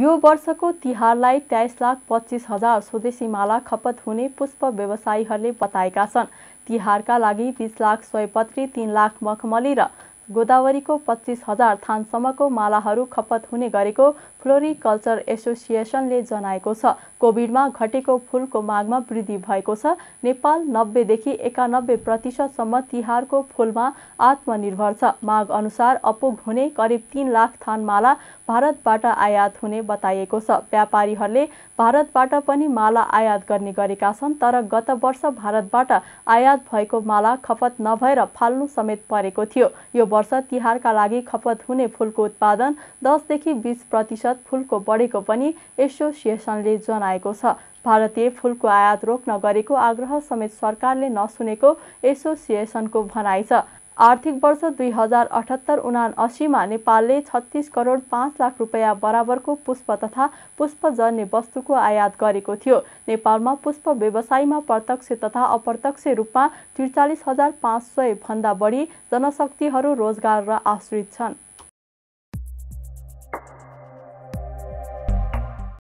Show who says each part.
Speaker 1: यो वर्षको तिहारलाई तेइस लाख पच्चिस हजार स्वदेशी माला खपत हुने पुष्प व्यवसायीहरूले बताएका छन् तिहारका लागि बिस लाख सयपत्री तिन लाख मखमली र गोदावरीको पच्चिस हजार थानसम्मको मालाहरू खपत हुने गरेको फ्लोरिकल्चर एसोसिएसनले जनाएको छ कोभिडमा घटेको फुलको मागमा वृद्धि भएको छ नेपाल नब्बेदेखि एकानब्बे प्रतिशतसम्म तिहारको फुलमा आत्मनिर्भर छ माग अनुसार अपुग हुने करिब तिन लाख थान माला भारतबाट आयात हुने बताइएको छ व्यापारीहरूले भारतबाट पनि माला आयात गर्ने गरेका छन् तर गत वर्ष भारतबाट आयात भएको माला खपत नभएर फाल्नु समेत परेको थियो यो वर्ष तिहारका लागि खपत हुने फुलको उत्पादन दसदेखि बिस प्रतिशत फुलको बढेको पनि एसोसिएसनले जनाएको छ भारतीय फुलको आयात रोक्न गरेको आग्रह समेत सरकारले नसुनेको एसोसिएसनको भनाइ छ आर्थिक वर्ष दुई हजार अठहत्तर उना असीमा नेपालले छत्तिस करोड पाँच लाख रुपियाँ बराबरको पुष्प तथा पुष्पजन्य वस्तुको आयात गरेको थियो नेपालमा पुष्प व्यवसायमा प्रत्यक्ष तथा अप्रत्यक्ष रूपमा त्रिचालिस हजार पाँच सय भन्दा बढी जनशक्तिहरू रोजगार र आश्रित छन्